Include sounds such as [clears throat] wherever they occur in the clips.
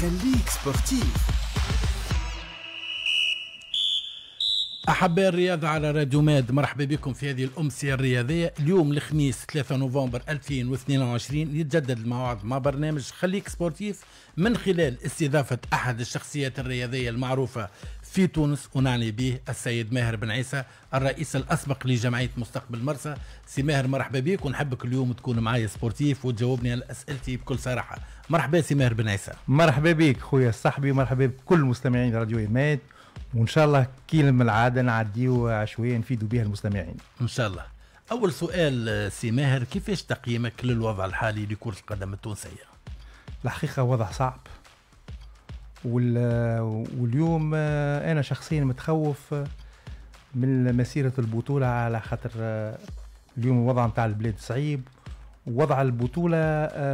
خليك سبورتيف احباء الرياضه على راديو ماد مرحبا بكم في هذه الامسيه الرياضيه اليوم الخميس 3 نوفمبر 2022 يتجدد الموعد مع برنامج خليك سبورتيف من خلال استضافه احد الشخصيات الرياضيه المعروفه في تونس ونعني به السيد ماهر بن عيسى الرئيس الاسبق لجمعيه مستقبل مرسى سي ماهر مرحبا بك ونحبك اليوم تكون معايا سبورتيف وتجاوبني على اسئلتي بكل صراحه مرحبا سي ماهر بن عيسى مرحبا بك خويا صاحبي ومرحبا بكل مستمعين راديو ايمات وان شاء الله كيلم العاده نعديو شويه نفيدوا بها المستمعين ان شاء الله اول سؤال سي ماهر كيفاش تقييمك للوضع الحالي لكره القدم التونسيه الحقيقه وضع صعب واليوم آه، انا شخصيا متخوف آه، من مسيره البطوله على خاطر آه، اليوم الوضع نتاع البلاد صعيب ووضع البطوله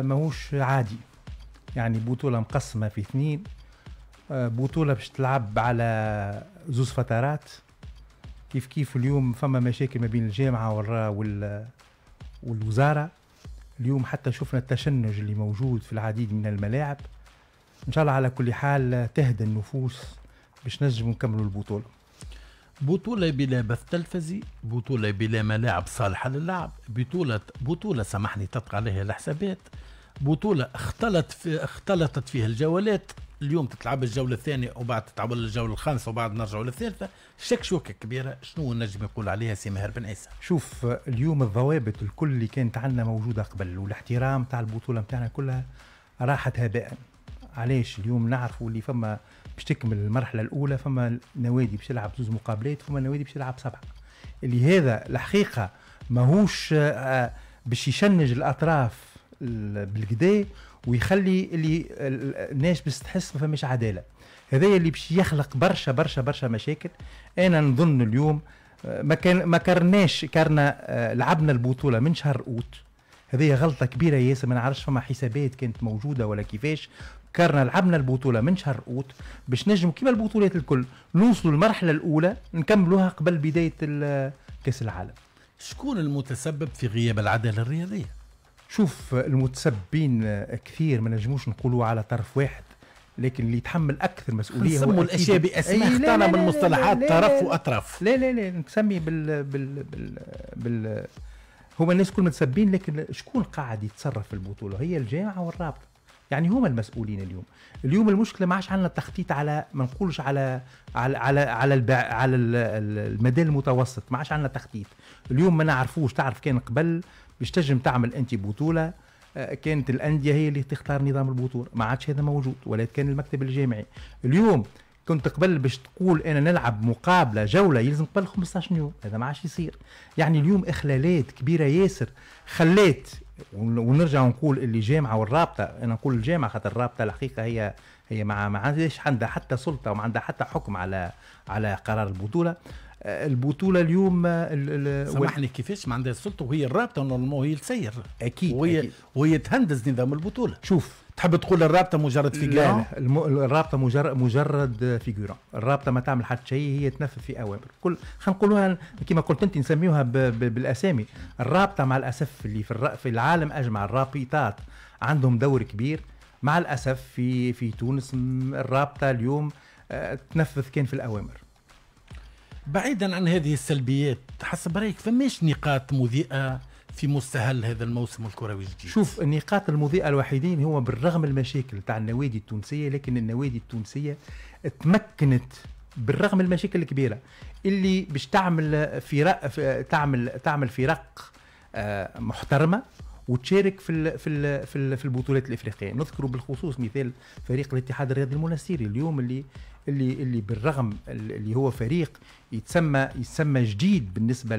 ماهوش عادي يعني بطوله مقسمه في اثنين بطوله باش تلعب على زوز فترات كيف كيف اليوم فما مشاكل ما بين الجامعه وال والوزاره اليوم حتى شفنا التشنج اللي موجود في العديد من الملاعب ان شاء الله على كل حال تهدى النفوس باش نجموا نكملوا البطوله بطولة بلا بث تلفزي بطولة بلا ملاعب صالحة للعب بطولة بطولة سامحني تطغى عليها الحسابات بطولة اختلط في اختلطت فيها الجولات اليوم تتلعب الجولة الثانية وبعد تتلعب الجولة الخامسة وبعد نرجع للثالثة شكشوكة كبيرة شنو نجم يقول عليها سي ماهر بن عيسى شوف اليوم الضوابط الكل اللي كانت عندنا موجودة قبل والاحترام تاع البطولة نتاعنا كلها راحت هباء علاش اليوم نعرفوا اللي فما باش تكمل المرحله الاولى فما نوادي باش تلعب زوز مقابلات فما نوادي باش تلعب سبعه اللي هذا الحقيقه ماهوش آه، آه، باش يشنج الاطراف بالكدا ويخلي اللي الناس باش تحس ما فماش عداله هذايا اللي باش يخلق برشا برشا برشا مشاكل انا نظن اليوم آه، ما كان ما كرناش كرنا لعبنا البطوله من شهر اوت هذه غلطه كبيره ياسر ما نعرفش فما حسابات كانت موجوده ولا كيفاش كارنا لعبنا البطوله من شهر اوت باش نجم كيما البطولات الكل نوصلوا المرحله الاولى نكملوها قبل بدايه كاس العالم شكون المتسبب في غياب العداله الرياضيه شوف المتسببين كثير ما نجموش نقولوا على طرف واحد لكن اللي يتحمل اكثر مسؤوليه هو الاشياء باسماء اختانا من مصطلحات طرف واطراف لا لا لا نسمي بال بال بال, بال هما الناس كل متسبين لكن شكون قاعد يتصرف في البطوله هي الجامعه والرابطه يعني هم المسؤولين اليوم اليوم المشكله ما عادش عندنا تخطيط على ما نقولش على على على على, البع... على المدى المتوسط ما عادش عندنا تخطيط اليوم ما نعرفوش تعرف كان قبل باش تنجم تعمل انت بطوله آه، كانت الانديه هي اللي تختار نظام البطوله ما عادش هذا موجود ولا كان المكتب الجامعي اليوم كنت قبل باش تقول انا نلعب مقابله جوله يلزم قبل 15 يوم هذا ما عادش يصير يعني اليوم اخلالات كبيره ياسر خلات ونرجع نقول اللي جامعه والرابطه انا نقول الجامعه خاطر الرابطه الحقيقه هي هي مع ما عندهاش عندها حتى سلطه وما عندها حتى حكم على على قرار البطوله آه، البطوله اليوم آه، ال ال سامحني كيفاش ما عندها سلطه وهي الرابطه نورمالمون هي تسير اكيد وهي أكيد. وهي تهندس نظام البطوله شوف تحب تقول الرابطه مجرد فيجورا لا الم... الرابطه مجرد مجرد فيجورا الرابطه ما تعمل حتى شيء هي تنفذ في اوامر كل خلينا نقولوها كما قلت انت نسميوها ب... ب... بالاسامي الرابطه مع الاسف اللي في, الر... في العالم اجمع الرابطات عندهم دور كبير مع الاسف في في تونس الرابطه اليوم آه، تنفذ كان في الاوامر بعيدا عن هذه السلبيات حسب رايك فماش نقاط مضيئه في مستهل هذا الموسم الكروي الجديد شوف النقاط المضيئه الوحيدين هو بالرغم المشاكل تاع النوادي التونسيه لكن النوادي التونسيه تمكنت بالرغم المشاكل الكبيره اللي باش تعمل فرق تعمل تعمل فرق آه، محترمه وتشارك في الـ في الـ في, الـ في البطولات الافريقيه نذكر بالخصوص مثال فريق الاتحاد الرياضي المنستيري اليوم اللي اللي اللي بالرغم اللي هو فريق يتسمى يتسمى جديد بالنسبه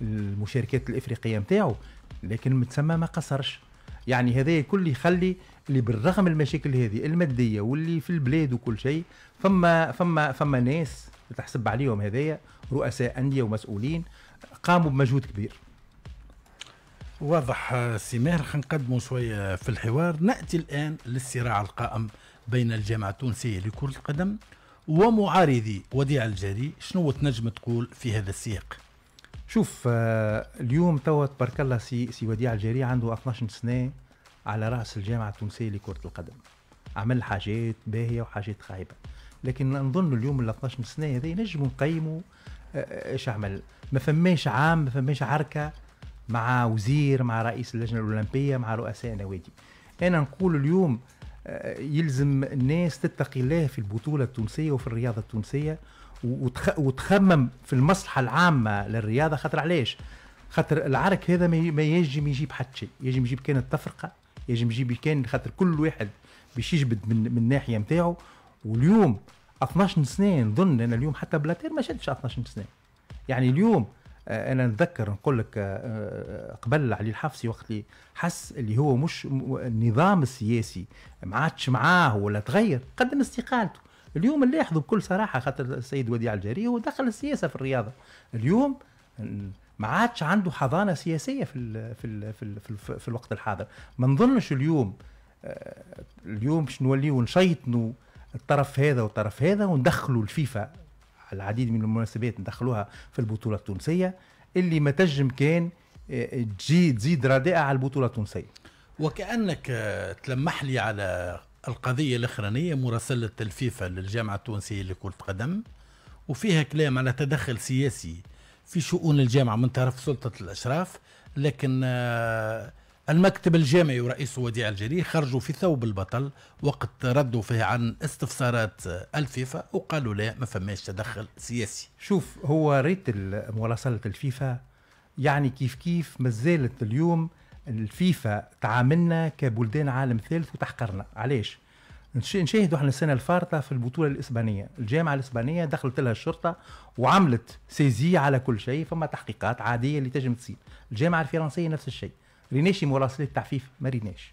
للمشاركات الافريقيه نتاعو لكن متسمى ما قصرش يعني هذا كل يخلي اللي بالرغم المشاكل هذه الماديه واللي في البلاد وكل شيء فما فما فما ناس تحسب عليهم هذايا رؤساء انديه ومسؤولين قاموا بمجهود كبير واضح آه، سي ماهر نقدموا شويه في الحوار ناتي الان للصراع القائم بين الجامعه التونسيه لكره القدم ومعارضي وديع الجري شنو تنجم تقول في هذا السياق شوف آه، اليوم توا تبارك الله سي سي وديع الجري عنده 12 سنه على راس الجامعه التونسيه لكره القدم عمل حاجات باهيه وحاجات خايبه لكن نظن اليوم ال 12 سنه هذه نجم نقيموا آه، ايش عمل ما فماش عام ما فماش عركه مع وزير مع رئيس اللجنه الاولمبيه مع رؤساء نوادي انا نقول اليوم آه، يلزم الناس تتقي الله في البطوله التونسيه وفي الرياضه التونسيه وتخمم في المصلحه العامه للرياضه خاطر علاش خاطر العرك هذا ما يجم يجيب حتى شيء يجم يجيب كان التفرقه يجم يجيب كان خاطر كل واحد باش يجبد من من الناحيه نتاعو واليوم 12 سنه نظن انا اليوم حتى بلاتير ما شدش 12 سنه يعني اليوم آه، انا نتذكر نقول لك آه، قبل علي الحفصي وقت اللي حس اللي هو مش النظام السياسي ما عادش معاه ولا تغير قدم استقالته اليوم نلاحظوا بكل صراحه خاطر السيد وديع الجري هو دخل السياسه في الرياضه اليوم ما عادش عنده حضانه سياسيه في الـ في الـ في, الـ في, الـ في الوقت الحاضر ما نظنش اليوم آه، اليوم باش نوليو نشيطنوا الطرف هذا والطرف هذا وندخلوا الفيفا العديد من المناسبات ندخلوها في البطوله التونسيه اللي ما تجم كان آه، تجي تزيد رداءه على البطوله التونسيه وكانك آه، تلمح لي على القضيه الاخرانيه مراسله الفيفا للجامعه التونسيه لكره قدم وفيها كلام على تدخل سياسي في شؤون الجامعه من طرف سلطه الاشراف لكن آه، المكتب الجامعي ورئيسه وديع الجري خرجوا في ثوب البطل وقت ردوا فيه عن استفسارات الفيفا وقالوا لا ما فماش تدخل سياسي شوف هو ريت مراسلة الفيفا يعني كيف كيف مازالت اليوم الفيفا تعاملنا كبلدان عالم ثالث وتحقرنا علاش نشاهدوا احنا السنه الفارطه في البطوله الاسبانيه الجامعه الاسبانيه دخلت لها الشرطه وعملت سيزي على كل شيء فما تحقيقات عاديه اللي تجم تصير الجامعه الفرنسيه نفس الشيء ريناشي مراسلات تعفيف ما ريناش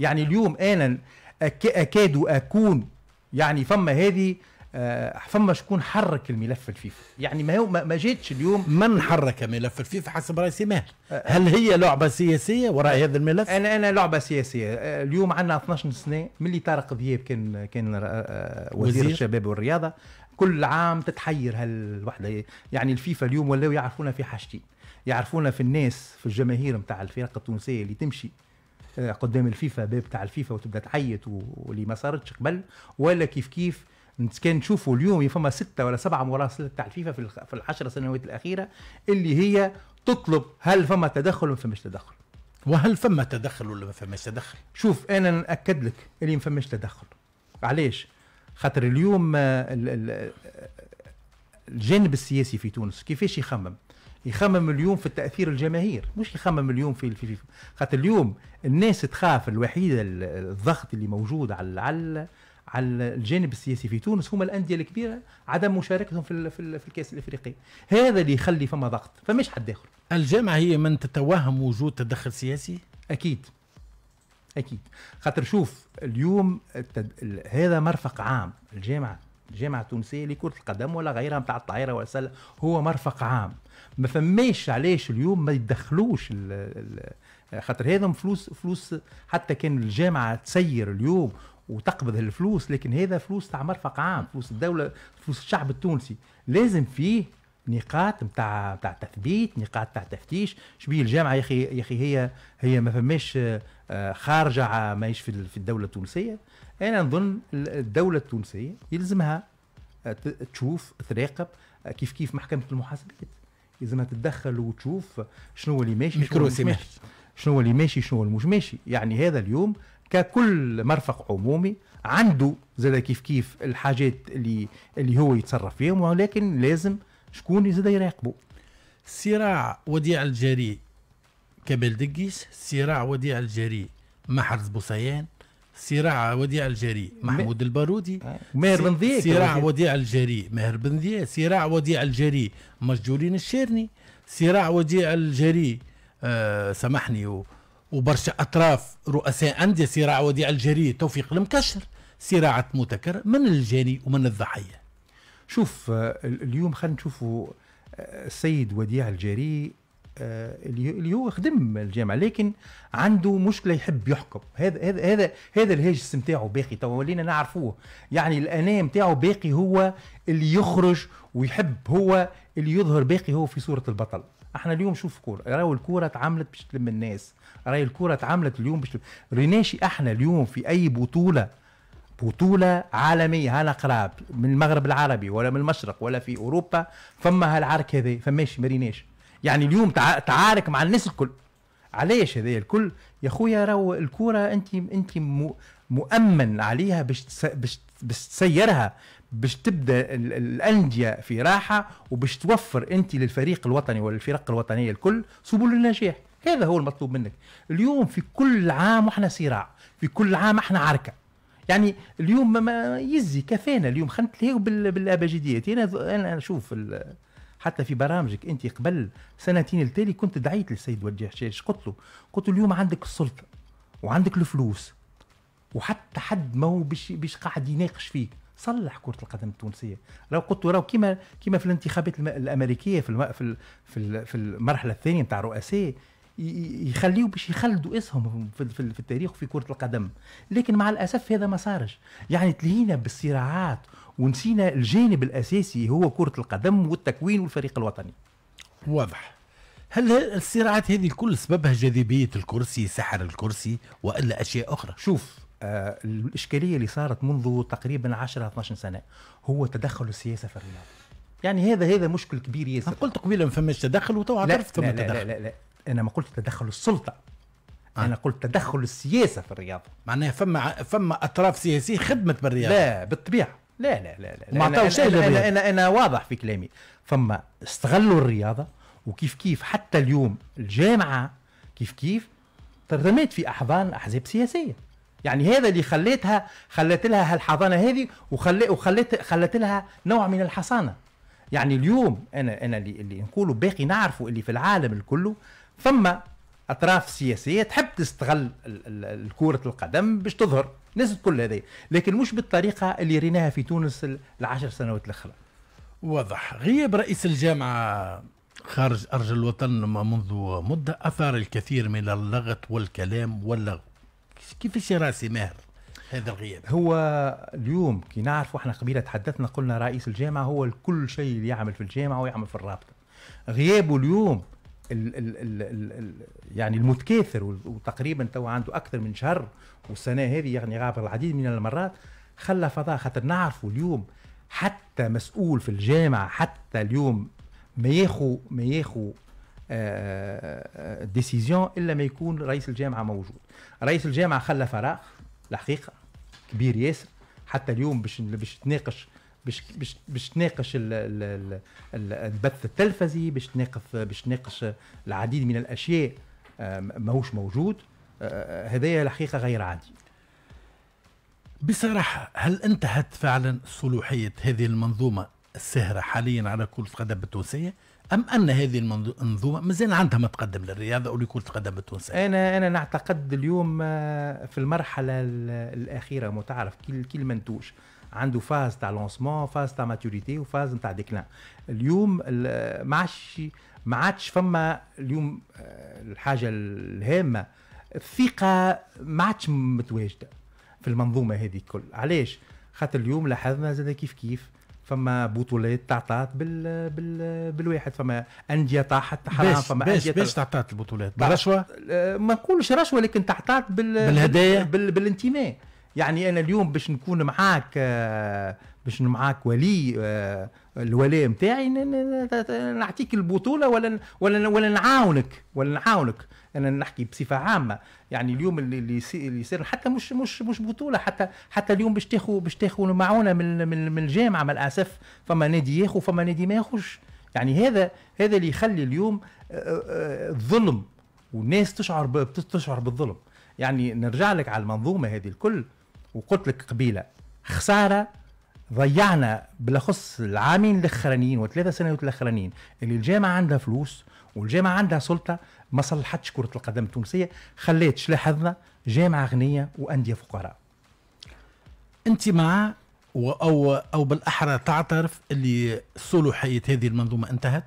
يعني اليوم انا اكاد اكون يعني فما هذه آه، فما شكون حرك الملف الفيفا يعني ما هو ما جاتش اليوم من حرك ملف الفيفا حسب راي ما آه، آه. هل هي لعبه سياسيه وراء هذا الملف انا انا لعبه سياسيه اليوم عندنا 12 سنه ملي طارق ذياب كان كان وزير, وزير الشباب والرياضه كل عام تتحير هالوحده يعني الفيفا اليوم ولاو يعرفونا في حاجتين يعرفونا في الناس في الجماهير نتاع الفرق التونسيه اللي تمشي آه، قدام الفيفا باب تاع الفيفا وتبدا تعيط واللي ما صارتش قبل ولا كيف كيف كان نشوفوا اليوم فما ستة ولا سبعة مراسلات تاع الفيفا في في العشر سنوات الأخيرة اللي هي تطلب هل فما تدخل ولا فماش تدخل وهل فما تدخل ولا ما فماش تدخل شوف أنا نأكد لك اللي ما فماش تدخل علاش خاطر اليوم آه، آه، الجانب السياسي في تونس كيفاش يخمم يخمم اليوم في التاثير الجماهير مش يخمم اليوم في, في, في خاطر اليوم الناس تخاف الوحيده الضغط اللي موجود على على على الجانب السياسي في تونس هما الانديه الكبيره عدم مشاركتهم في في, في الكاس الافريقي هذا اللي يخلي فما ضغط فمش حد اخر الجامعه هي من تتوهم وجود تدخل سياسي اكيد اكيد خاطر شوف اليوم التد... هذا مرفق عام الجامعه الجامعه التونسيه لكره القدم ولا غيرها بتاع الطائره ولا السله هو مرفق عام ما فماش علاش اليوم ما يدخلوش خاطر هذا فلوس فلوس حتى كان الجامعه تسير اليوم وتقبض الفلوس لكن هذا فلوس تاع مرفق عام فلوس الدوله فلوس الشعب التونسي لازم فيه نقاط نتاع نتاع تثبيت نقاط نتاع تفتيش شبيه الجامعه يا اخي يا اخي هي هي ما فماش آه، خارجه ماهيش في الدوله التونسيه انا نظن الدوله التونسيه يلزمها آه، تشوف تراقب آه، كيف كيف محكمه المحاسبات لازمها تتدخل وتشوف شنو اللي ماشي شنو اللي ماشي شنو اللي ماشي شنو اللي مش ماشي يعني هذا اليوم ككل مرفق عمومي عنده زاد كيف كيف الحاجات اللي اللي هو يتصرف فيهم ولكن لازم شكون زاد يراقبه صراع وديع الجري كبلدقيس صراع وديع الجري مع حرز بوسيان صراع وديع الجري محمود البارودي آه، ماهر بن ذيك صراع وديع الجري ماهر بن ذيك صراع وديع الجري مجدولين الشيرني صراع وديع الجري آه سامحني وبرشا اطراف رؤساء انديه صراع وديع الجري توفيق المكشر صراعة متكرر من الجاني ومن الضحيه شوف آه، اليوم خلينا نشوفوا آه، السيد وديع الجري آه، اللي هو خدم الجامعه لكن عنده مشكله يحب يحكم هذا هذا هذا هذا الهاجس نتاعو باقي تو ولينا نعرفوه يعني الاناء نتاعو باقي هو اللي يخرج ويحب هو اللي يظهر باقي هو في صوره البطل احنا اليوم شوف كوره راهو الكوره اتعملت باش تلم الناس راهي الكوره اتعملت اليوم باش ريناشي احنا اليوم في اي بطوله بطولة عالمية هانا قراب من المغرب العربي ولا من المشرق ولا في أوروبا فما هالعرك هذا ما مريناش يعني اليوم تع... تعارك مع الناس الكل علاش هذا الكل يا خويا راهو الكوره انت انت م... مؤمن عليها باش تس... باش باش تسيرها باش تبدا الانديه في راحه وباش توفر انت للفريق الوطني والفرق الوطنيه الكل سبل النجاح هذا هو المطلوب منك اليوم في كل عام احنا صراع في كل عام احنا عركه يعني اليوم ما يزي كفانا اليوم خنت ليه بالاباجيديات انا انا نشوف حتى في برامجك انت قبل سنتين التالي كنت دعيت للسيد وجيه حشاش قلت له قلت له اليوم عندك السلطه وعندك الفلوس وحتى حد ما هو باش قاعد يناقش فيك صلح كره القدم التونسيه لو قلت راه كيما كيما في الانتخابات الامريكيه في الم... في في المرحله الثانيه نتاع الرؤساء يخليهم باش يخلدوا اسهم في, التاريخ وفي كره القدم لكن مع الاسف هذا ما صارش يعني تلهينا بالصراعات ونسينا الجانب الاساسي هو كره القدم والتكوين والفريق الوطني واضح هل الصراعات هذه الكل سببها جاذبيه الكرسي سحر الكرسي والا اشياء اخرى شوف آه الاشكاليه اللي صارت منذ تقريبا 10 12 سنه هو تدخل السياسه في الرياضه يعني هذا هذا مشكل كبير ياسر قلت قبيله ما فماش تدخل وتو عرفت فما تدخل لا لا لا, لا. انا ما قلت تدخل السلطه آه. انا قلت تدخل السياسه في الرياضه معناها فما فما اطراف سياسيه خدمت بالرياضه لا بالطبيعه لا لا لا لا ما عطاوش أنا, أنا, أنا, انا انا واضح في كلامي فما استغلوا الرياضه وكيف كيف حتى اليوم الجامعه كيف كيف ترميت في احضان احزاب سياسيه يعني هذا اللي خليتها خلت لها هالحضانه هذه وخلي وخلت خلت لها نوع من الحصانه يعني اليوم انا انا اللي, اللي نقوله باقي نعرفه اللي في العالم الكله ثم اطراف سياسيه تحب تستغل كره القدم باش تظهر ناس كل هذه لكن مش بالطريقه اللي ريناها في تونس العشر سنوات الاخرى واضح غياب رئيس الجامعه خارج ارجل الوطن منذ مده اثار الكثير من اللغط والكلام واللغو كيفاش راسي ماهر هذا الغياب هو اليوم كي نعرفوا احنا قبيله تحدثنا قلنا رئيس الجامعه هو كل شيء اللي يعمل في الجامعه ويعمل في الرابطه غيابه اليوم ال ال ال ال الـ يعني المتكاثر وتقريبا تو عنده اكثر من شهر والسنه هذه يعني غابر العديد من المرات خلى فضاء خاطر نعرفوا اليوم حتى مسؤول في الجامعه حتى اليوم ما ياخو ما ياخو ديسيزيون آه، آه، الا ما يكون رئيس الجامعه موجود رئيس الجامعه خلى فراغ الحقيقه كبير ياسر حتى اليوم باش باش تناقش باش باش باش تناقش البث التلفزي باش تناقش باش تناقش العديد من الاشياء آه، ماهوش موجود آه، آه، هذايا الحقيقه غير عادي بصراحة هل انتهت فعلا صلوحية هذه المنظومة الساهرة حاليا على كرة القدم التونسية أم أن هذه المنظومة مازال عندها ما تقدم للرياضة أو لكرة القدم التونسية أنا أنا نعتقد اليوم في المرحلة الأخيرة متعرف كل كل منتوش عنده فاز تاع لونسمون فاز تاع ماتوريتي وفاز نتاع ديكلان اليوم ما عادش ما عادش فما اليوم آه، الحاجه الهامه الثقه ما عادش متواجده في المنظومه هذه الكل علاش خاطر اليوم لاحظنا زاد كيف كيف فما بطولات تعطات بال... بال... بالواحد فما انديه طاحت حرام فما انديه باش تعطات البطولات بالرشوه آه، ما نقولش رشوه لكن تعطات بال... بالهدايا بال... بالانتماء يعني انا اليوم باش نكون معاك آه، باش معاك ولي آه، الولاء نتاعي نعطيك البطوله ولا ولا ولا نعاونك ولا نعاونك انا نحكي بصفه عامه يعني اليوم اللي اللي يصير حتى مش مش مش بطوله حتى حتى اليوم باش تاخذ باش تاخذ المعونه من من الجامعه مع الاسف فما نادي ياخذ فما نادي ما ياخذش يعني هذا هذا اللي يخلي اليوم آه، الظلم والناس تشعر تشعر بالظلم يعني نرجع لك على المنظومه هذه الكل وقلت لك قبيله خساره ضيعنا بالاخص العامين الاخرانيين والثلاثه سنوات الاخرانيين اللي الجامعه عندها فلوس والجامعه عندها سلطه ما صلحتش كره القدم التونسيه خليت لاحظنا جامعه غنيه وانديه فقراء انت مع او او بالاحرى تعترف اللي صلوحيه هذه المنظومه انتهت؟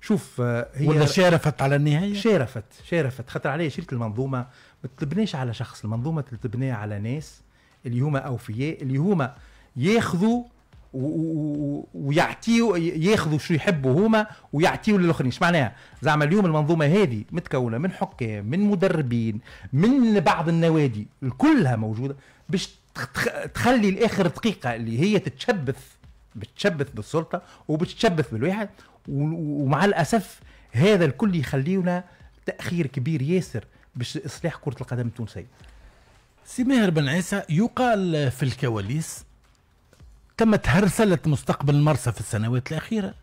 شوف آه، هي ولا شارفت على النهايه؟ شارفت شارفت خاطر عليه شلت المنظومه ما تبنيش على شخص المنظومه تتبنى على ناس اللي هما اوفياء اللي هما ياخذوا ويعطيو ياخذوا شو يحبوا هما ويعطيو للاخرين اش معناها زعما اليوم المنظومه هذه متكونه من حكام من مدربين من بعض النوادي كلها موجوده باش تخلي الاخر دقيقه اللي هي تتشبث بتشبث بالسلطه وبتشبث بالواحد ومع الاسف هذا الكل يخلينا تاخير كبير ياسر باش اصلاح كره القدم التونسيه سي ماهر بن عيسى يقال في الكواليس تم تهرسلة مستقبل المرسى في السنوات الأخيرة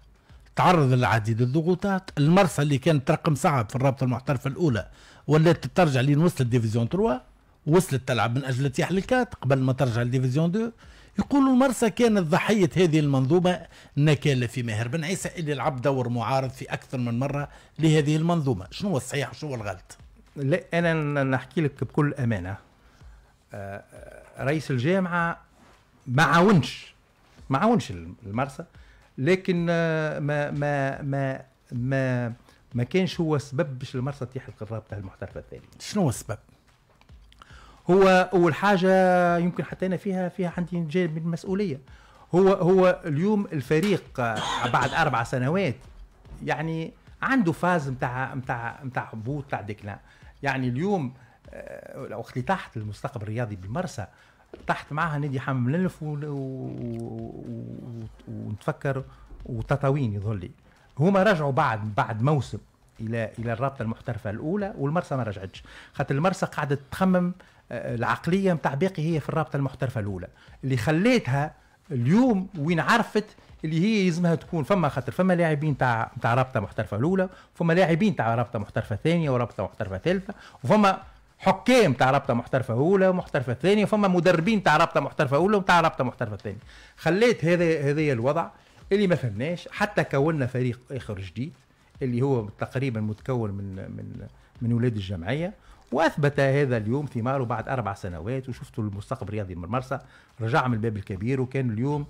تعرض للعديد الضغوطات المرسى اللي كانت رقم صعب في الرابطة المحترفة الأولى ولات ترجع لين وصلت ديفيزيون 3 وصلت تلعب من أجل تيح الكات قبل ما ترجع لديفيزيون 2 يقولوا المرسى كانت ضحية هذه المنظومة نكالة في ماهر بن عيسى اللي لعب دور معارض في أكثر من مرة لهذه المنظومة شنو هو الصحيح وشنو هو الغلط لا أنا نحكي لك بكل أمانة رئيس الجامعه ما عاونش ما عاونش المرسى لكن آه، ما ما ما ما ما كانش هو سبب باش المرسى القراب الرابطه المحترفه الثانيه شنو هو السبب؟ هو اول حاجه يمكن حتى انا فيها فيها عندي جانب من المسؤوليه هو هو اليوم الفريق آه، بعد اربع سنوات يعني عنده فاز نتاع نتاع نتاع هبوط نتاع ديكلان يعني اليوم آه، وقت اللي تحت المستقبل الرياضي بالمرسى تحت معها نادي حمام مللف ونتفكر وتطاوين يظهر لي هما رجعوا بعد بعد موسم الى الى الرابطه المحترفه الاولى والمرسى ما رجعتش خاطر المرسى قعدت تخمم آه، العقليه نتاع باقي هي في الرابطه المحترفه الاولى اللي خليتها اليوم وين عرفت اللي هي يلزمها تكون فما خاطر فما لاعبين تاع تاع رابطه محترفه الاولى فما لاعبين تاع رابطه محترفه ثانيه ورابطه محترفه ثالثه وفما حكام تاع رابطه محترفه اولى ومحترفه ثانيه فما مدربين تاع رابطه محترفه اولى وتاع رابطه محترفه ثانيه خليت هذا هذا الوضع اللي ما فهمناش حتى كوننا فريق اخر جديد اللي هو تقريبا متكون من من من ولاد الجمعيه واثبت هذا اليوم ثماره بعد اربع سنوات وشفتوا المستقبل الرياضي من مرسى رجع من الباب الكبير وكان اليوم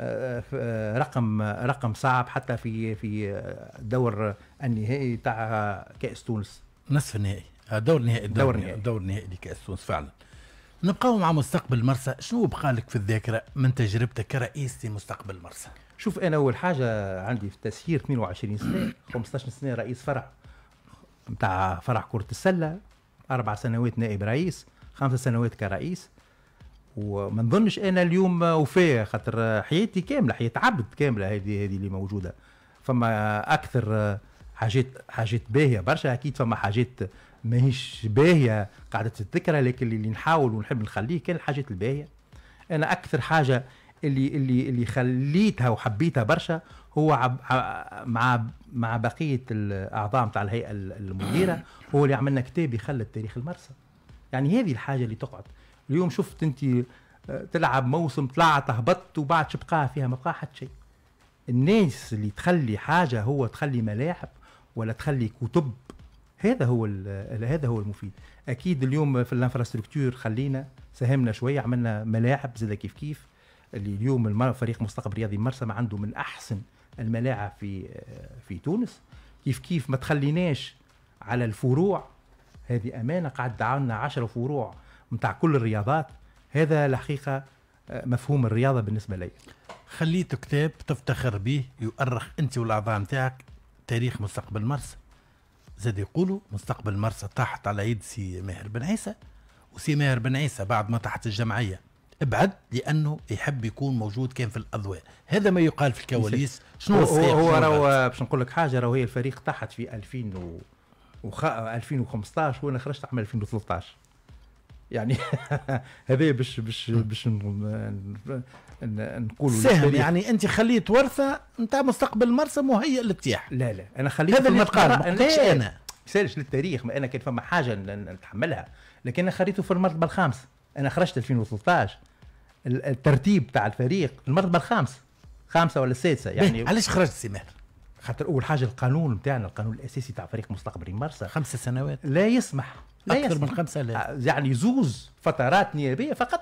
آه، آه، رقم رقم صعب حتى في في دور النهائي تاع كاس تونس نصف النهائي آه، دور نهائي دور نهائي دور نهائي لكاس تونس فعلا نبقاو مع مستقبل مرسى شنو بقالك في الذاكره من تجربتك كرئيس لمستقبل مرسى شوف انا اول حاجه عندي في التسيير 22 سنه 15 سنه رئيس فرع نتاع فرع كره السله اربع سنوات نائب رئيس خمس سنوات كرئيس وما نظنش انا اليوم وفاه خاطر حياتي كامله حياه عبد كامله هذه هذه اللي موجوده فما اكثر حاجات حاجات باهيه برشا اكيد فما حاجات ماهيش باهيه قاعده تتذكرها لكن اللي نحاول ونحب نخليه كان الحاجات الباهيه انا اكثر حاجه اللي اللي اللي خليتها وحبيتها برشا هو عب مع مع بقيه الاعضاء نتاع الهيئه المديره [coughs] هو اللي عملنا كتاب يخلد تاريخ المرسى يعني هذه الحاجه اللي تقعد اليوم شفت انت آه، تلعب موسم طلعت هبطت وبعد شبقاها فيها ما بقى حتى شيء الناس اللي تخلي حاجه هو تخلي ملاعب ولا تخلي كتب هذا هو هذا هو المفيد اكيد اليوم في الانفراستركتور خلينا ساهمنا شويه عملنا ملاعب زاد كيف كيف اللي اليوم فريق مستقبل رياضي مرسم عنده من احسن الملاعب في في تونس كيف كيف ما تخليناش على الفروع هذه امانه قعد عندنا 10 فروع نتاع كل الرياضات هذا الحقيقه آه، مفهوم الرياضه بالنسبه لي خليت كتاب تفتخر به يؤرخ انت والاعضاء نتاعك تاريخ مستقبل مرسى زاد يقولوا مستقبل مرسى تحت على يد سي ماهر بن عيسى وسي ماهر بن عيسى بعد ما تحت الجمعيه ابعد لانه يحب يكون موجود كان في الاضواء هذا ما يقال في الكواليس شنو هو هو راهو باش نقول لك حاجه راهو هي الفريق تحت في 2000 و وخ... 2015 وانا خرجت عام 2013 يعني [laughs] هذا باش باش باش نقولوا سهم يعني انت خليت ورثه نتاع مستقبل مرسى مهيئ للتياح لا لا انا خليت هذا اللي قال ما قلتش انا سالش للتاريخ ما انا كان فما حاجه نتحملها لكن انا خليته في المرتبه الخامس انا خرجت 2013 الترتيب تاع الفريق المرتبه الخامس خامسه ولا السادسه يعني علاش خرجت سي ماهر؟ خاطر اول حاجه القانون نتاعنا القانون الاساسي تاع فريق مستقبل مرسى خمس سنوات لا يسمح لا اكثر يسمح. من خمسه آه، لا يعني زوز فترات نيابيه فقط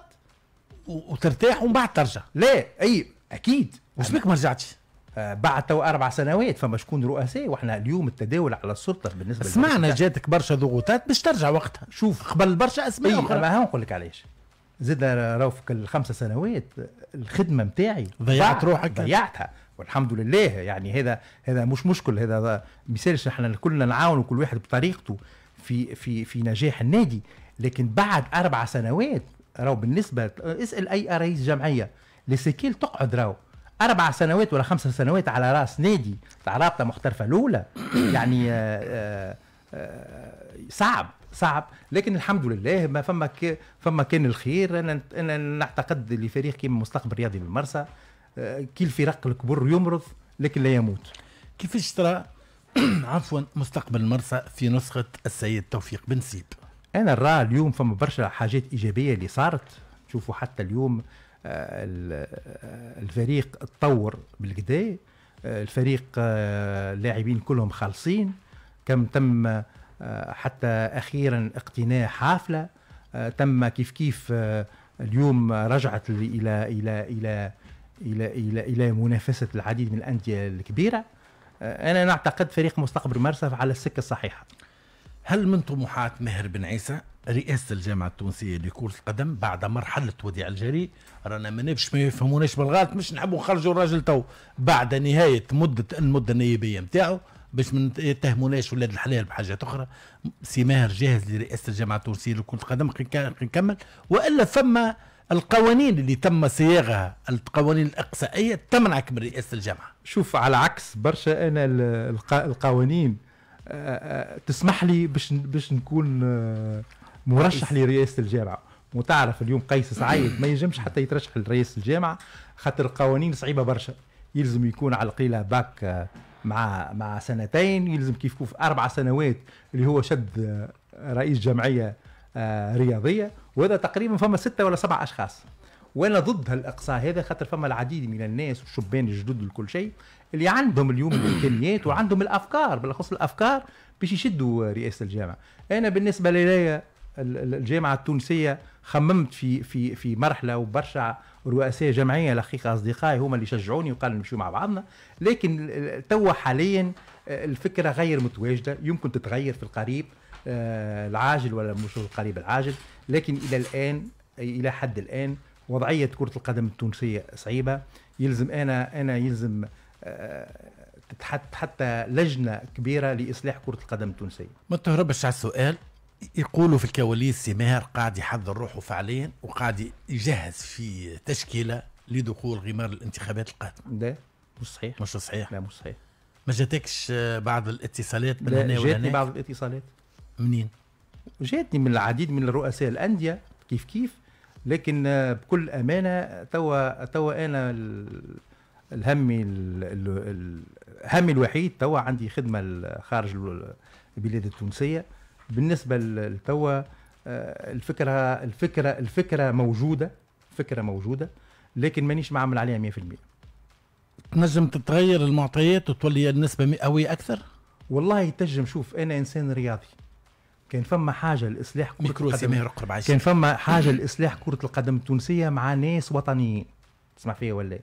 وترتاح ومن بعد ترجع لا اي اكيد وسبيك ما رجعتش آه، بعد تو اربع سنوات فما شكون رؤساء واحنا اليوم التداول على السلطه بالنسبه سمعنا جاتك برشا ضغوطات باش ترجع وقتها شوف قبل برشا اسماء اخرى ما نقول لك علاش زدنا راه في الخمسة سنوات الخدمة نتاعي ضيعت روحك ضيعتها والحمد لله يعني هذا هذا مش مشكل هذا مثال احنا كلنا نعاونوا كل واحد بطريقته في في في نجاح النادي لكن بعد اربع سنوات راهو بالنسبه اسال اي رئيس جمعيه لسكيل تقعد راهو اربع سنوات ولا خمس سنوات على راس نادي تاع رابطه محترفه الاولى [coughs] يعني آآ آه، آآ آه، صعب صعب لكن الحمد لله ما فما فما كان الخير انا انا نعتقد لفريق كيما مستقبل رياضي بالمرسى كي الفراق الكبر يمرض لكن لا يموت كيفاش ترى [clears throat] عفوا مستقبل المرسى في نسخه السيد توفيق بن سيب انا نرى اليوم فما برشا حاجات ايجابيه اللي صارت شوفوا حتى اليوم آه، آه، الفريق تطور بالكدا آه، الفريق اللاعبين كلهم خالصين كم تم حتى اخيرا اقتناء حافله تم كيف كيف اليوم رجعت الى الى الى الى الى الى منافسه العديد من الانديه الكبيره انا نعتقد فريق مستقبل مرسى على السكه الصحيحه هل من طموحات ماهر بن عيسى رئاسة الجامعة التونسية لكرة القدم بعد مرحلة وديع الجري رانا ما نفش ما يفهموناش بالغلط مش نحبوا نخرجوا الراجل تو بعد نهاية مدة المدة النيابية نتاعو باش ما يتهموناش ولاد الحلال بحاجات أخرى سي ماهر جاهز لرئاسة الجامعة التونسية لكرة القدم نكمل وإلا فما القوانين اللي تم صياغها القوانين الاقصائيه تمنعك من رئاسه الجامعه شوف على عكس برشا انا القوانين آه، آه، تسمح لي باش باش نكون آه، مرشح لرئاسه الجامعه وتعرف اليوم قيس سعيد ما ينجمش حتى يترشح لرئيس الجامعه خاطر القوانين صعيبه برشا يلزم يكون على القيله باك مع مع سنتين يلزم كيف كيف اربع سنوات اللي هو شد رئيس جمعيه آه، رياضيه وهذا تقريبا فما سته ولا سبعه اشخاص وانا ضد هالاقصاء هذا خاطر فما العديد من الناس والشبان الجدد وكل شيء اللي عندهم اليوم الامكانيات وعندهم الافكار بالاخص الافكار باش يشدوا رئاسه الجامعه انا بالنسبه لي الجامعه التونسيه خممت في في في مرحله وبرشا رؤساء جمعيه الحقيقه اصدقائي هما اللي شجعوني وقالوا نمشيو مع بعضنا لكن تو حاليا آه، الفكره غير متواجده يمكن تتغير في القريب آه، العاجل ولا مش القريب العاجل لكن الى الان الى حد الان وضعيه كره القدم التونسيه صعيبه يلزم انا انا يلزم آه، تتحط حتى لجنه كبيره لاصلاح كره القدم التونسيه ما تهربش على السؤال يقولوا في الكواليس ماهر قاعد يحضر روحه فعليا وقاعد يجهز في تشكيله لدخول غمار الانتخابات القادمه ده مش صحيح مش صحيح لا مش صحيح ما جاتكش بعض الاتصالات من هنا ولا جاتني بعض الاتصالات منين؟ جاتني من العديد من رؤساء الانديه كيف كيف لكن آه، بكل امانه توا توا انا الهمي الهم الوحيد توا عندي خدمه خارج البلاد التونسيه بالنسبه لتوا آه، الفكره الفكره الفكره موجوده فكره موجوده لكن مانيش معمل عليها 100% تنجم تتغير المعطيات وتولي النسبه مئويه اكثر والله تنجم شوف انا انسان رياضي كان فما حاجه لاصلاح كره القدم كان فما حاجه لاصلاح كره القدم التونسيه مع ناس وطنيين تسمع فيا ولا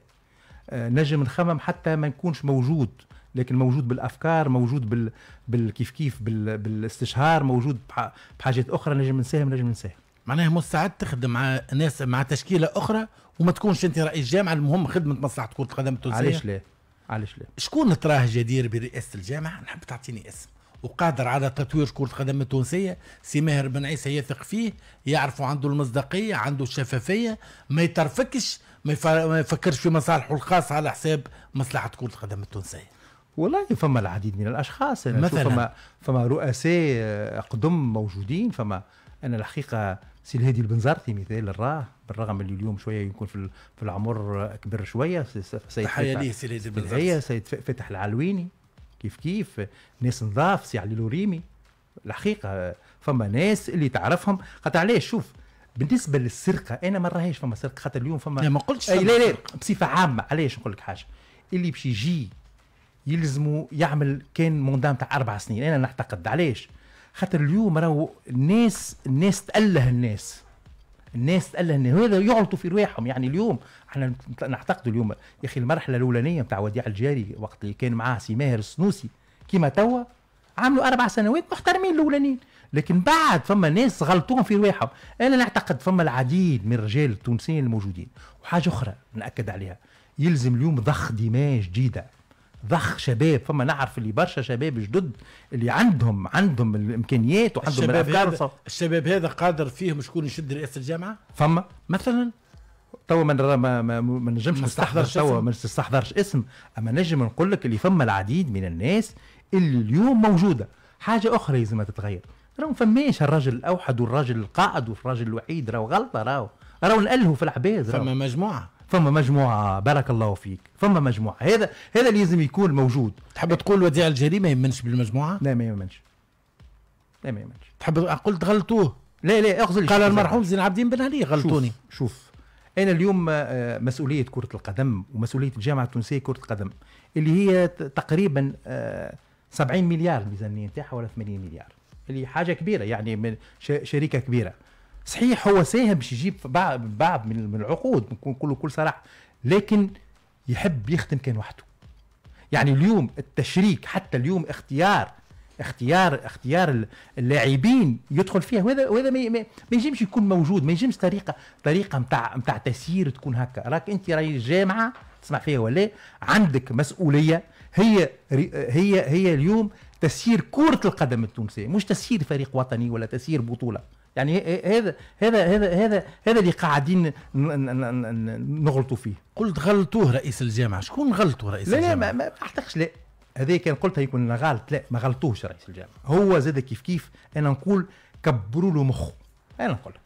آه نجم نخمم حتى ما نكونش موجود لكن موجود بالافكار موجود بال, بالكيف كيف كيف بال... بالاستشهار موجود بح... بحاجات اخرى نجم نساهم نجم نساهم معناها مستعد تخدم مع ناس مع تشكيله اخرى وما تكونش انت رئيس جامعه المهم خدمه مصلحه كره القدم التونسيه علاش لا علاش لا شكون تراه جدير برئاسه الجامعه نحب تعطيني اسم وقادر على تطوير كرة قدم التونسية سي ماهر بن عيسى يثق فيه يعرفوا عنده المصداقية عنده الشفافية ما يترفكش ما يفكرش في مصالحه الخاصة على حساب مصلحة كرة القدم التونسية والله فما العديد من الاشخاص أنا مثلا فما فما رؤساء قدم موجودين فما انا الحقيقه سي الهادي البنزرتي مثال راه بالرغم اللي اليوم شويه يكون في في العمر كبر شويه سيد تحيه ليه سي الهادي البنزرتي سيد فتح العلويني كيف كيف ناس نظاف سي علي الوريمي الحقيقه فما ناس اللي تعرفهم خاطر علاش شوف بالنسبه للسرقه انا ما راهيش فما سرقه خاطر اليوم فما لا ما قلتش أي لا لا بصفه عامه علاش نقول لك حاجه اللي باش يجي يلزموا يعمل كان موندام تاع اربع سنين انا نعتقد علاش خاطر اليوم راهو الناس الناس تاله الناس الناس قال ان هذا يعلطوا في رواحهم يعني اليوم احنا نعتقد اليوم يا اخي المرحله الاولانيه نتاع وديع الجاري وقت اللي كان معاه سي ماهر السنوسي كيما توا عملوا اربع سنوات محترمين الاولانيين لكن بعد فما ناس غلطوهم في رواحهم انا نعتقد فما العديد من الرجال التونسيين الموجودين وحاجه اخرى ناكد عليها يلزم اليوم ضخ دماء جديده ضخ شباب فما نعرف اللي برشا شباب جدد اللي عندهم عندهم الامكانيات وعندهم الشباب هذا الشباب هذا قادر فيهم شكون يشد رئاسه الجامعه فما مثلا توا ما ما ما, ما نجمش نستحضر توا ما نستحضرش اسم اما نجم نقول لك اللي فما العديد من الناس اللي اليوم موجوده حاجه اخرى لازم تتغير راهو فماش الراجل الاوحد والراجل القائد والراجل الوحيد راهو غلطه راهو راهو نألهوا في العباد فما مجموعه فما مجموعه بارك الله فيك فما مجموعه هذا هذا اللي لازم يكون موجود تحب تقول وديع الجريمه ما يمنش بالمجموعه لا ما يمنش لا ما يمنش تحب قلت غلطوه لا لا اخذ قال المرحوم زين العابدين بن علي غلطوني شوف, شوف. انا اليوم آه، مسؤوليه كره القدم ومسؤوليه الجامعه التونسيه كره القدم اللي هي تقريبا 70 آه، مليار الميزانيه نتاعها ولا 80 مليار اللي حاجه كبيره يعني من شركه كبيره صحيح هو ساهم باش يجيب بعض بعض من العقود نكون كله كل صراحه لكن يحب يخدم كان وحده يعني اليوم التشريك حتى اليوم اختيار اختيار اختيار اللاعبين يدخل فيها وهذا وهذا ما ينجمش يكون موجود ما ينجمش طريقه طريقه نتاع نتاع تسيير تكون هكا راك انت راي الجامعه تسمع فيها ولا عندك مسؤوليه هي هي هي اليوم تسيير كره القدم التونسيه مش تسيير فريق وطني ولا تسيير بطوله يعني هذا هذا هذا هذا هذا اللي قاعدين نغلطوا فيه قلت غلطوه رئيس الجامعه شكون غلطوا رئيس لا الجامعه لا لا ما اعتقدش لا هذا كان قلتها يكون غلط لا ما غلطوش رئيس الجامعه هو زاد كيف كيف انا نقول كبروا له مخه انا نقول لك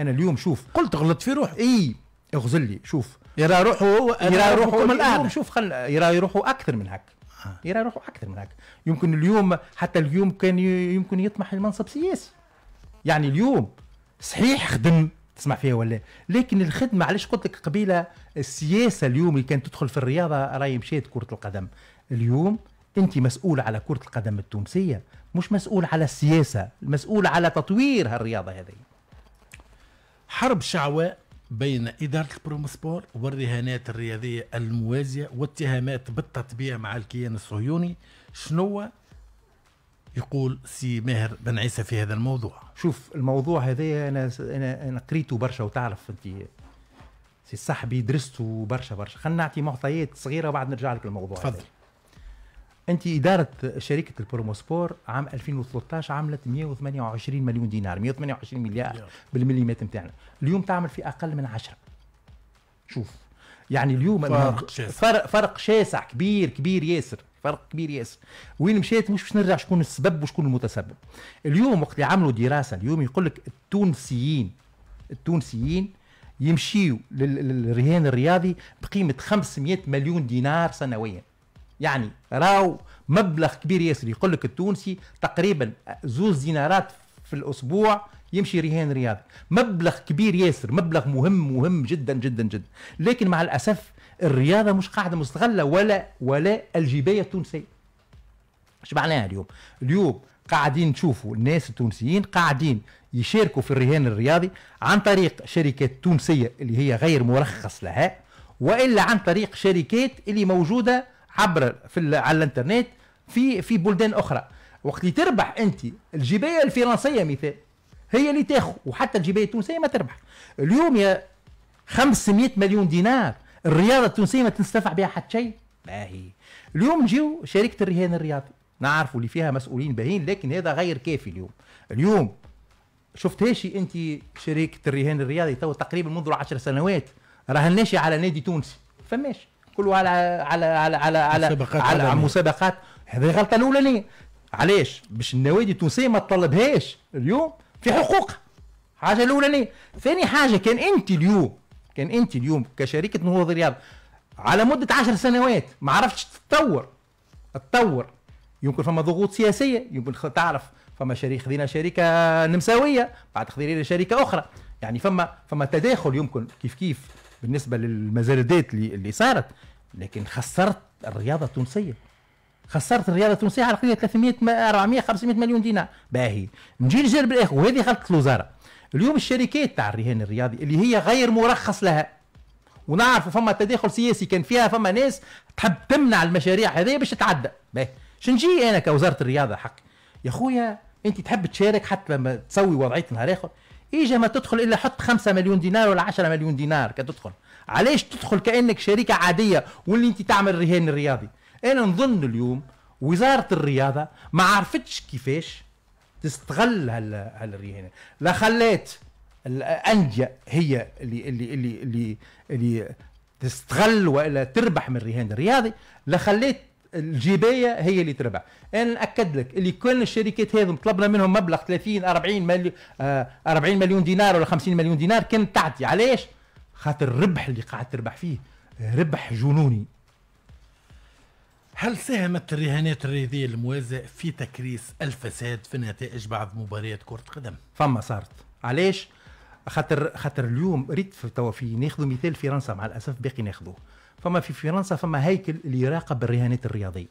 انا اليوم شوف قلت غلط في روحه اي اغزل لي شوف يرى روحه هو يرى روحه الان شوف خل يرى روحه اكثر من هكا آه. يرى روحه اكثر من هكا يمكن اليوم حتى اليوم كان يمكن يطمح لمنصب سياسي يعني اليوم صحيح خدم تسمع فيها ولا لكن الخدمه علاش قلت لك قبيله السياسه اليوم اللي كانت تدخل في الرياضه راهي مشيت كره القدم اليوم انت مسؤول على كره القدم التونسيه مش مسؤول على السياسه المسؤول على تطوير هالرياضه هذه حرب شعواء بين إدارة البرومسبور والرهانات الرياضية الموازية واتهامات بالتطبيع مع الكيان الصهيوني شنو يقول سي ماهر بن عيسى في هذا الموضوع شوف الموضوع هذا انا انا انا قريته برشا وتعرف انت سي صاحبي درسته برشا برشا خلينا نعطي معطيات صغيره وبعد نرجع لك الموضوع تفضل انت اداره شركه البرومو سبور عام 2013 عملت 128 مليون دينار 128 مليار بالمليمات نتاعنا اليوم تعمل في اقل من 10 شوف يعني اليوم فرق شاسع فرق, فرق شاسع كبير كبير ياسر فرق كبير ياسر وين مشيت مش باش نرجع شكون السبب وشكون المتسبب اليوم وقت اللي عملوا دراسه اليوم يقول لك التونسيين التونسيين يمشيوا للرهان الرياضي بقيمه 500 مليون دينار سنويا يعني راو مبلغ كبير ياسر يقول لك التونسي تقريبا زوز دينارات في الاسبوع يمشي رهان رياضي مبلغ كبير ياسر مبلغ مهم مهم جدا جدا جدا لكن مع الاسف الرياضه مش قاعده مستغله ولا ولا الجبايه التونسيه ايش معناها اليوم اليوم قاعدين نشوفوا الناس التونسيين قاعدين يشاركوا في الرهان الرياضي عن طريق شركات تونسيه اللي هي غير مرخص لها والا عن طريق شركات اللي موجوده عبر في على الانترنت في في بلدان اخرى وقت اللي تربح انت الجبايه الفرنسيه مثال هي اللي تاخذ وحتى الجبايه التونسيه ما تربح اليوم يا 500 مليون دينار الرياضه التونسيه ما تنستفع بها حتى شيء باهي اليوم نجيو شركه الرهان الرياضي نعرفوا اللي فيها مسؤولين باهين لكن هذا غير كافي اليوم اليوم شفتهاش انت شركه الرهان الرياضي تو تقريبا منذ 10 سنوات رهناش على نادي تونسي فماش كله على على على على على مسابقات على, على مسابقات هذه غلطه الاولانيه علاش باش النوادي التونسيه ما تطلبهاش اليوم في حقوقها حاجه الاولانيه ثاني حاجه كان انت اليوم كان انت اليوم كشركه نهوض الرياضه على مده 10 سنوات ما عرفتش تتطور تطور يمكن فما ضغوط سياسيه يمكن تعرف فما شريك خذينا شركه نمساويه بعد خذينا شركه اخرى يعني فما فما تداخل يمكن كيف كيف بالنسبه للمزاردات اللي, اللي صارت لكن خسرت الرياضه التونسيه خسرت الرياضه التونسيه على قضيه 300 400 500 مليون دينار باهي نجي نجرب الاخر وهذه خلطت الوزاره اليوم الشركات تاع الرهان الرياضي اللي هي غير مرخص لها ونعرف فما تداخل سياسي كان فيها فما ناس تحب تمنع المشاريع هذه باش تتعدى شنجي انا كوزاره الرياضه حق يا خويا انت تحب تشارك حتى لما تسوي وضعيه نهار اخر ايجا ما تدخل الا حط 5 مليون دينار ولا 10 مليون دينار كتدخل علاش تدخل كانك شركه عاديه واللي انت تعمل الرهان الرياضي انا نظن اليوم وزاره الرياضه ما عرفتش كيفاش تستغل هالرهينه لا خليت الانجا هي اللي اللي اللي اللي, اللي تستغل والا تربح من الرهان الرياضي لا خليت الجبايه هي اللي تربح انا ناكد لك اللي كل الشركات هذم طلبنا منهم مبلغ 30 40 مليون آه 40 مليون دينار ولا 50 مليون دينار كانت تعطي علاش خاطر الربح اللي قاعد تربح فيه ربح جنوني هل ساهمت الرهانات الرياضية الموازية في تكريس الفساد في نتائج بعض مباريات كرة قدم؟ فما صارت، علاش؟ خاطر خاطر اليوم ريت في توا في ناخذوا مثال فرنسا مع الاسف باقي ناخذوه، فما في فرنسا فما هيكل اللي يراقب الرهانات الرياضية.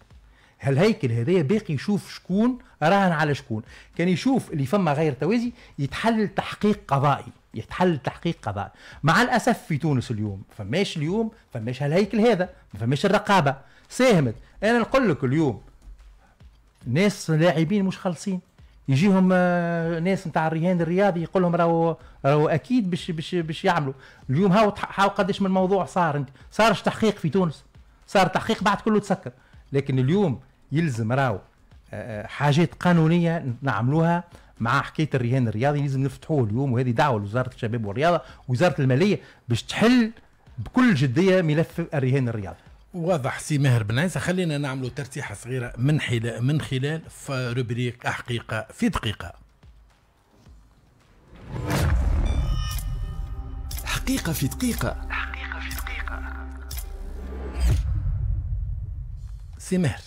هالهيكل هذايا باقي يشوف شكون راهن على شكون، كان يشوف اللي فما غير توازي يتحلل تحقيق قضائي. يتحل تحقيق قضائي مع الاسف في تونس اليوم فماش اليوم فماش هالهيكل هذا فماش الرقابه ساهمت انا نقول لك اليوم ناس لاعبين مش خالصين يجيهم آه، ناس نتاع الرهان الرياضي يقول لهم راهو راهو اكيد باش باش باش يعملوا اليوم هاو هاو قداش من موضوع صار انت صارش تحقيق في تونس صار تحقيق بعد كله تسكر لكن اليوم يلزم راهو آه، آه، حاجات قانونيه نعملوها مع حكايه الرهان الرياضي لازم نفتحوه اليوم وهذه دعوه لوزاره الشباب والرياضه وزاره الماليه باش تحل بكل جديه ملف الرهان الرياضي واضح سي ماهر بن عيسى خلينا نعملوا ترتيحه صغيره من حل... من خلال روبريك حقيقه في دقيقه حقيقه في دقيقه حقيقه في دقيقه سي ماهر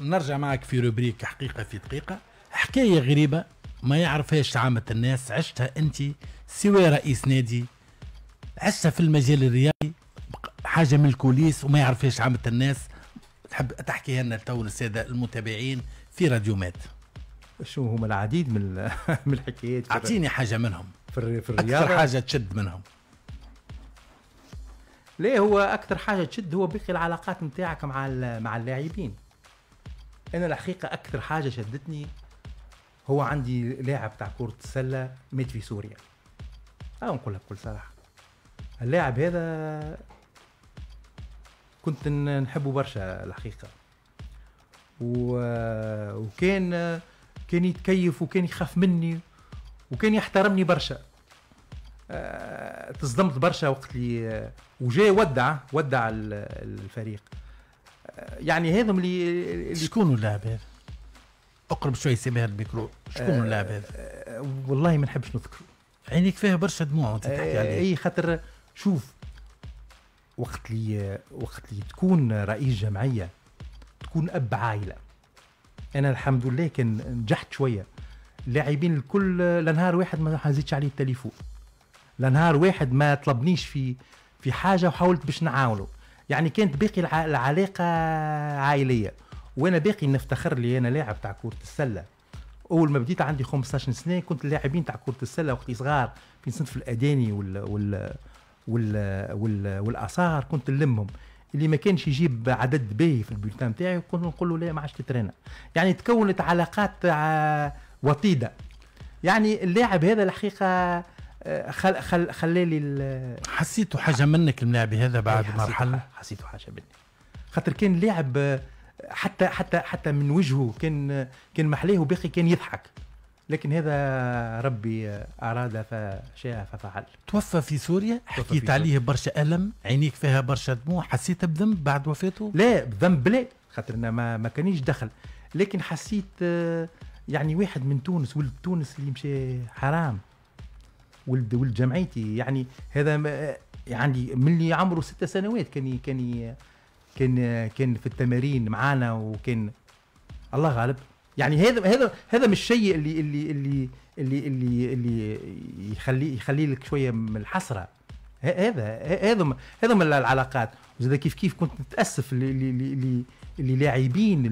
نرجع معك في روبريك حقيقه في دقيقه حكايه غريبه ما يعرفهاش عامه الناس عشتها انت سوى رئيس نادي عشتها في المجال الرياضي حاجه من الكوليس وما يعرف ايش الناس تحب تحكيها لنا تو الساده المتابعين في راديو مات شو هما العديد من [laughs] من الحكايات اعطيني حاجه منهم في في الرياضه اكثر حاجه تشد منهم ليه هو اكثر حاجه تشد هو باقي العلاقات نتاعك مع مع اللاعبين انا الحقيقه اكثر حاجه شدتني هو عندي لاعب تاع كره السله مات في سوريا او نقولها بكل صراحه اللاعب هذا كنت نحبه برشا الحقيقه آه، وكان آه، كان يتكيف وكان يخاف مني وكان يحترمني برشا آه، تصدمت برشا وقت اللي وجا ودع ودع الفريق يعني هذم اللي, اللي شكون اللاعب هذا؟ اقرب شوي سيبها الميكرو شكون اللاعب هذا؟ والله ما نحبش نذكره عينيك فيها برشا دموع وانت تحكي عليه اي خاطر شوف وقت اللي وقت اللي تكون رئيس جمعيه تكون اب عائله انا الحمد لله كان نجحت شويه لاعبين الكل لنهار واحد ما حزيتش عليه التليفون لنهار واحد ما طلبنيش في في حاجه وحاولت باش نعاونه يعني كانت باقي العلاقه عائليه وانا باقي نفتخر لي انا لاعب تاع كره السله اول ما بديت عندي 15 سنه كنت اللاعبين تاع كره السله وقت صغار في صنف الاداني وال, وال وال وال والاثار كنت نلمهم اللي ما كانش يجيب عدد باهي في البولتان تاعي كنت نقول له لا ما عادش تترينا يعني تكونت علاقات آه، وطيده يعني اللاعب هذا الحقيقه آه، خل خل لي حسيته حاجه منك الملاعب هذا بعد إيه، حسيت مرحله حسيته حاجه مني خاطر كان لاعب آه، حتى حتى حتى من وجهه كان كان محلاه وباقي كان يضحك لكن هذا ربي أراد فشاء ففعل توفى في سوريا حكيت في عليه برشا ألم عينيك فيها برشا دموع حسيت بذنب بعد وفاته لا بذنب لا خاطر ما, ما كانيش دخل لكن حسيت يعني واحد من تونس ولد تونس اللي مشى حرام ولد ولد جمعيتي يعني هذا يعني من اللي عمره ست سنوات كان كان كان كان في التمارين معانا وكان الله غالب يعني هذا هذا هذا مش الشيء اللي اللي اللي اللي اللي, اللي يخليه يخلي لك شويه من الحسره هذا هذا هذا من العلاقات وزاد كيف كيف كنت متاسف اللي اللي اللي, اللي لاعبين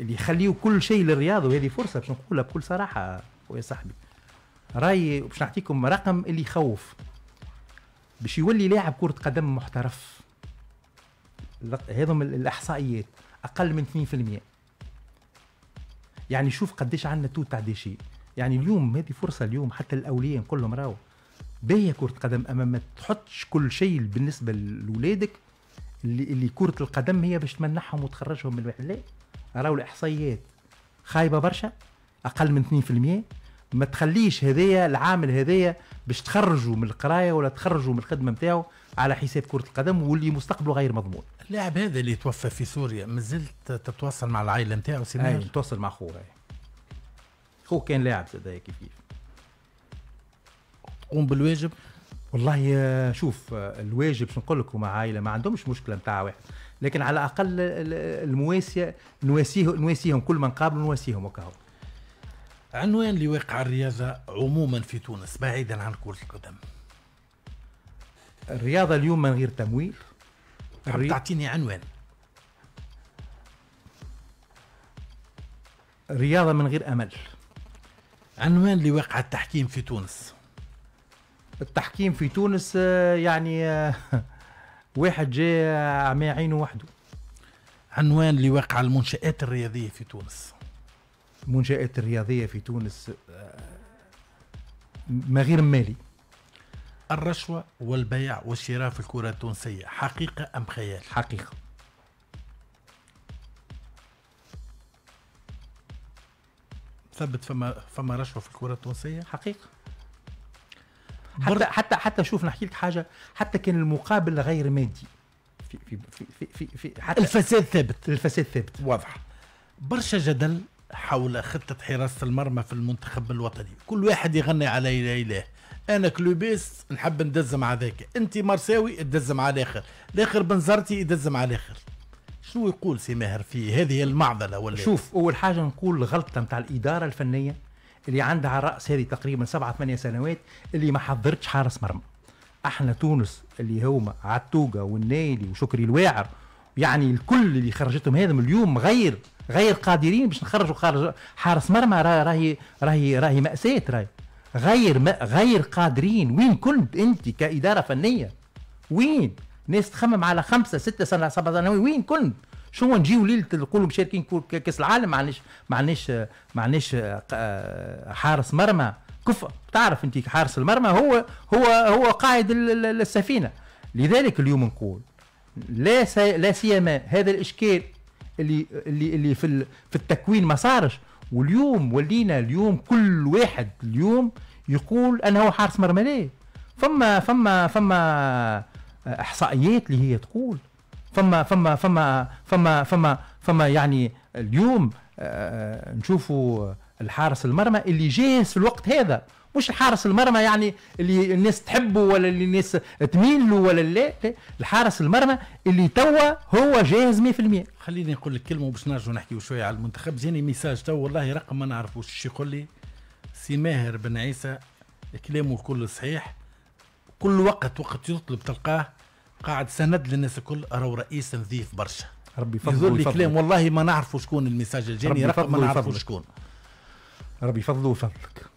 اللي يخليوا كل شيء للرياضه وهذه فرصه باش نقولها بكل صراحه خويا صاحبي رايي باش نعطيكم رقم اللي يخوف باش يولي لاعب كره قدم محترف هذم الاحصائيات اقل من 2% يعني شوف قديش عندنا تو تاع ديشي يعني اليوم هذه فرصه اليوم حتى الاولياء نقول لهم راهو باهيه كره قدم اما ما تحطش كل شيء بالنسبه لاولادك اللي, اللي كره القدم هي باش تمنحهم وتخرجهم من لا راهو الاحصائيات خايبه برشا اقل من 2% ما تخليش هذايا العامل هذايا باش تخرجوا من القرايه ولا تخرجوا من الخدمه نتاعو على حساب كره القدم واللي مستقبله غير مضمون اللاعب هذا اللي توفى في سوريا مازلت تتواصل مع العائله نتاعو سي اي نتواصل مع خوه خوه كان لاعب زاد كيف كيف تقوم بالواجب والله آه، شوف آه، الواجب شو نقول لكم مع عائله ما عندهمش مشكله نتاع واحد لكن على الاقل المواسيه نواسيه نواسيهم كل من قابل نواسيهم وكهو عنوان لواقع الرياضه عموما في تونس بعيدا عن كره القدم الرياضه اليوم من غير تمويل عم تعطيني عنوان رياضة من غير أمل عنوان لواقع التحكيم في تونس التحكيم في تونس آه، يعني آه، [laughs] واحد جاي عمي عينه وحده عنوان لواقع المنشآت الرياضية في تونس المنشآت الرياضية في تونس آه، ما غير مالي الرشوة والبيع والشراء في الكرة التونسية حقيقة أم خيال؟ حقيقة ثبت فما فما رشوة في الكرة التونسية؟ حقيقة حتى حتى حتى شوف نحكي لك حاجة حتى كان المقابل غير مادي في في في في, في حتى الفساد ثابت الفساد ثابت واضح برشا جدل حول خطة حراسة المرمى في المنتخب الوطني كل واحد يغني على إله إله انا كلوبيس نحب ندز مع ذاك انت مرساوي تدز مع الاخر الاخر بنزرتي يدز مع الاخر شنو يقول سي ماهر في هذه المعضله ولا شوف اول حاجه نقول الغلطه نتاع الاداره الفنيه اللي عندها على راس هذه تقريبا سبعة ثمانية سنوات اللي ما حضرتش حارس مرمى احنا تونس اللي هما عتوقه والنايلي وشكري الواعر يعني الكل اللي خرجتهم هذا اليوم غير غير قادرين باش نخرجوا خارج حارس مرمى راهي راهي راهي ماساه راهي غير ما غير قادرين وين كنت انت كاداره فنيه وين ناس تخمم على خمسه سته سنه سبعه سنوات وين كنت شو نجيو ليله نقولوا مشاركين كاس العالم معلش معلش معلش آه، آه، حارس مرمى كفء تعرف انت حارس المرمى هو هو هو قائد السفينه لذلك اليوم نقول لا لا سيما هذا الاشكال اللي اللي اللي في في التكوين ما صارش واليوم ولينا اليوم كل واحد اليوم يقول انا هو حارس مرمى ليه فما فما فما احصائيات اللي هي تقول فما فما فما فما فما فما يعني اليوم آه، آه، نشوفوا الحارس المرمى اللي جاهز في الوقت هذا مش الحارس المرمى يعني اللي الناس تحبه ولا اللي الناس تميل له ولا لا الحارس المرمى اللي توا هو جاهز 100% خليني نقول لك كلمه باش نرجعوا نحكيوا شويه على المنتخب جاني ميساج تو والله رقم ما نعرفوش شي يقول لي سي ماهر بن عيسى كلامه كل صحيح كل وقت وقت يطلب تلقاه قاعد سند للناس الكل راهو رئيس نظيف برشا ربي يفضل لي كلام والله ما نعرفوا شكون الميساج الجاني رقم ما نعرفوا شكون ربي يفضل ويفضلك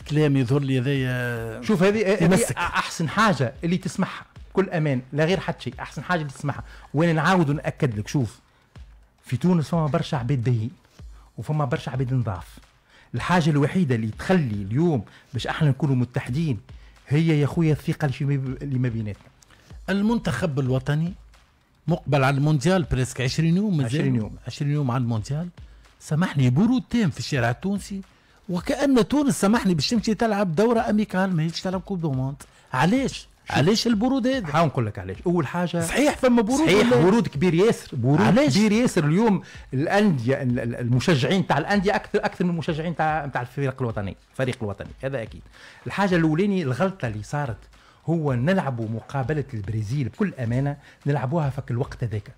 كلام يظهر لي هذايا شوف هذه احسن حاجه اللي تسمعها كل امان لا غير حتى شيء احسن حاجه اللي تسمعها وانا نعاود وناكد لك شوف في تونس فما برشا عباد داهيين وفما برشا عباد نضاف الحاجه الوحيده اللي تخلي اليوم باش احنا نكونوا متحدين هي يا خويا الثقه اللي ما بيناتنا المنتخب الوطني مقبل على المونديال بريسك 20 يوم 20 يوم 20 يوم على المونديال سامحني برود تام في الشارع التونسي وكأن تونس سمحني باش تمشي تلعب دورة أميكال ماهيش تلعب كوب دو موند علاش؟ علاش البرود هذا؟ حاول نقول لك علاش، أول حاجة صحيح فما برود صحيح برود كبير ياسر، برود علاش؟ كبير ياسر اليوم الأندية المشجعين تاع الأندية أكثر أكثر من المشجعين تاع تاع الفريق الوطني، الفريق الوطني، هذا أكيد. الحاجة الأولانية الغلطة اللي صارت هو نلعبوا مقابلة البرازيل بكل أمانة نلعبوها فك الوقت هذاك.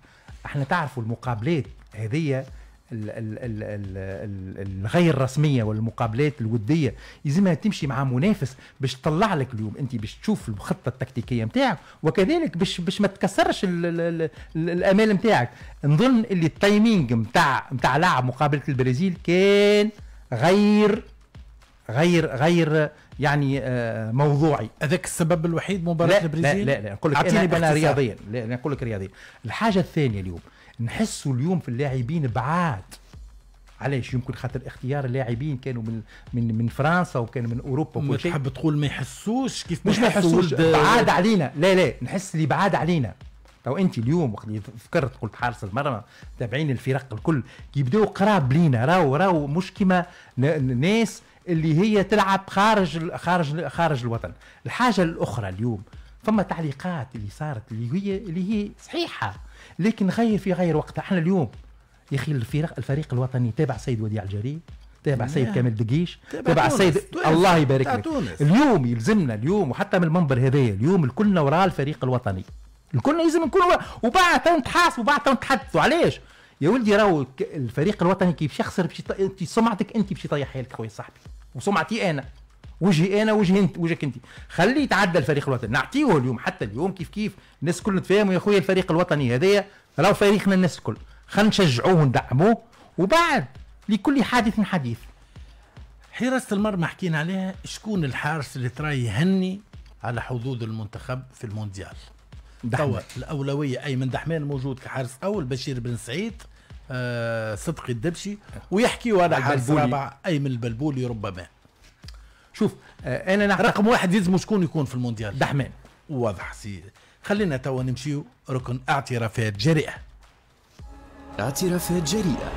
احنا تعرفوا المقابلات هذه الغير رسميه والمقابلات الوديه يلزمها تمشي مع منافس باش تطلع لك اليوم انت باش تشوف الخطه التكتيكيه نتاعك وكذلك باش باش ما تكسرش الامال نتاعك نظن اللي التايمينج نتاع نتاع لاعب مقابله البرازيل كان غير غير غير يعني آه، موضوعي هذاك السبب الوحيد مباراه البرازيل لا لا لا نقول لك انا رياضيا لا نقول لك رياضيا الحاجه الثانيه اليوم نحسوا اليوم في اللاعبين بعاد علاش يمكن خاطر اختيار اللاعبين كانوا من من من فرنسا وكانوا من اوروبا وكل شيء تحب تقول ما يحسوش كيف مش ما يحسوش بعاد علينا لا لا نحس اللي بعاد علينا تو انت اليوم وقت فكرت قلت حارس المرمى تابعين الفرق الكل يبداو قراب لينا راهو راهو مش كيما ناس اللي هي تلعب خارج خارج خارج الوطن الحاجه الاخرى اليوم فما تعليقات اللي صارت اللي هي اللي هي صحيحه لكن خير في غير وقتها احنا اليوم يا اخي الفريق الفريق الوطني تابع سيد وديع الجري تابع سيد نعم. كامل دقيش تابع سيد الله يبارك لك اليوم يلزمنا اليوم وحتى من المنبر هذايا اليوم الكلنا وراء الفريق الوطني الكلنا يلزم نكون وبعد تو نتحاسبوا وبعد تو نتحدثوا علاش يا ولدي راهو الفريق الوطني كي باش يخسر سمعتك انت باش يطيح حالك خويا صاحبي وسمعتي انا وجهي انا وجهي انت وجهك انت خليه يتعدى الفريق الوطني نعطيه اليوم حتى اليوم كيف كيف الناس الكل تفهموا يا خويا الفريق الوطني هذايا راهو فريقنا الناس الكل خلينا نشجعوه وندعموه وبعد لكل حادث حديث حراسة المرمى حكينا عليها شكون الحارس اللي تراه يهني على حظوظ المنتخب في المونديال توا الأولوية أيمن دحمان موجود كحارس أول بشير بن سعيد آه صدقي الدبشي ويحكيوا على حارس رابع أيمن البلبولي ربما شوف آه، انا نعتقد رقم واحد يلزم شكون يكون في المونديال دحمان واضح سي خلينا توا نمشيو ركن اعترافات جريئه اعترافات جريئه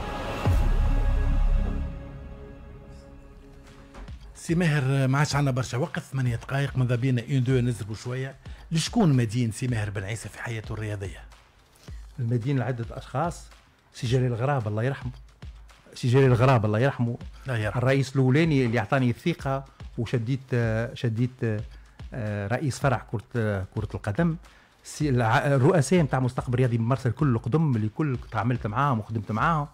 سي ماهر ما عادش عندنا برشا وقت ثمانية دقائق ماذا بينا اون دو نزربوا شويه لشكون مدين سي ماهر بن عيسى في حياته الرياضيه؟ المدين لعده اشخاص سي جلال الغراب الله يرحمه سي جلال الغراب الله يرحمه يرحمه الرئيس الاولاني اللي اعطاني الثقه وشديت شديت آه، رئيس فرع كره كره القدم الرؤساء نتاع مستقبل رياضي من مرسى الكل قدم اللي كل تعاملت معاهم وخدمت معاهم